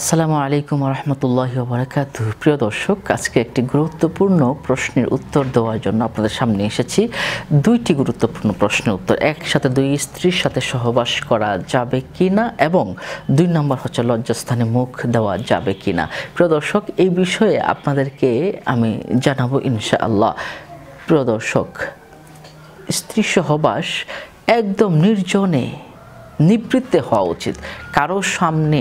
আসসালামু আলাইকুম রহমতুল্লাহ বরাকাত প্রিয় দর্শক আজকে একটি গুরুত্বপূর্ণ প্রশ্নের উত্তর দেওয়ার জন্য আপনাদের সামনে এসেছি দুইটি গুরুত্বপূর্ণ প্রশ্নের উত্তর একসাথে দুই স্ত্রীর সাথে সহবাস করা যাবে কি না এবং দুই নম্বর হচ্ছে লজ্জাস্থানে মুখ দেওয়া যাবে কি না প্রিয় দর্শক এই বিষয়ে আপনাদেরকে আমি জানাবো আল্লাহ প্রিয় দর্শক স্ত্রী সহবাস একদম নির্জনে নিবৃত্তে হওয়া উচিত কারো সামনে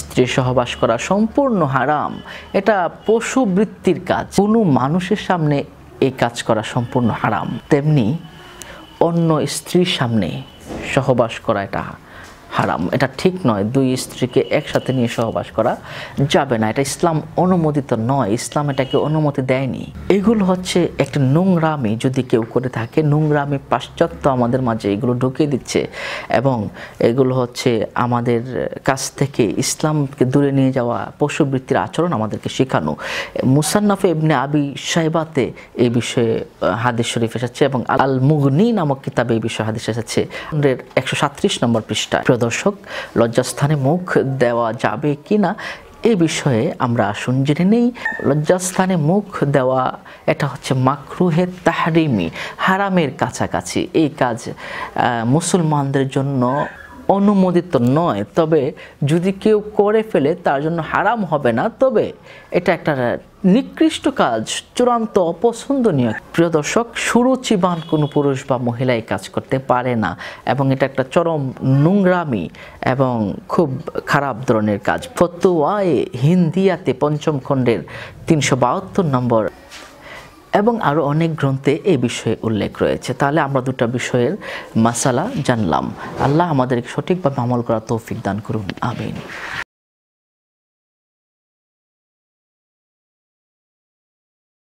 স্ত্রী সহবাস করা সম্পূর্ণ হারাম এটা পশুবৃত্তির কাজ কোনো মানুষের সামনে এই কাজ করা সম্পূর্ণ হারাম তেমনি অন্য স্ত্রীর সামনে সহবাস করা এটা হারাম এটা ঠিক নয় দুই স্ত্রীকে একসাথে নিয়ে সহবাস করা যাবে না এটা ইসলাম অনুমোদিত নয় ইসলাম এটাকে অনুমতি দেয়নি এগুলো হচ্ছে একটা নোংরামি যদি কেউ করে থাকে নোংরামি পাশ্চাত্য আমাদের মাঝে এগুলো ঢুকিয়ে দিচ্ছে এবং এগুলো হচ্ছে আমাদের কাছ থেকে ইসলামকে দূরে নিয়ে যাওয়া পশুবৃত্তির আচরণ আমাদেরকে শেখানো মুসান্নাফে ইবনে আবি সাহেবাতে এই বিষয়ে হাদিস শরীফ এসেছে এবং আল মুগনি নামক কিতাবে এই বিষয়ে হাদিস এসেছে একশো সাত্রিশ নম্বর পৃষ্ঠা দর্শক লজ্জাস্থানে মুখ দেওয়া যাবে কি না এ বিষয়ে আমরা আসুন জেনে নেই লজ্জাস্থানে মুখ দেওয়া এটা হচ্ছে মাকরুহে তাহারিমি হারামের কাছাকাছি এই কাজ মুসলমানদের জন্য অনুমোদিত নয় তবে যদি কেউ করে ফেলে তার জন্য হারাম হবে না তবে এটা একটা নিকৃষ্ট কাজ চূড়ান্ত অপছন্দনীয় প্রিয় দর্শক সুরুচিবান কোনো পুরুষ বা মহিলা এই কাজ করতে পারে না এবং এটা একটা চরম নোংরামি এবং খুব খারাপ ধরনের কাজ ফতোয়ায় হিন্দিয়াতে পঞ্চম খণ্ডের তিনশো বাহাত্তর নম্বর এবং আরও অনেক গ্রন্থে এই বিষয়ে উল্লেখ রয়েছে তাহলে আমরা দুটো বিষয়ের মশালা জানলাম আল্লাহ আমাদেরকে সঠিকভাবে আমল করা তৌফিক দান করুন আবেন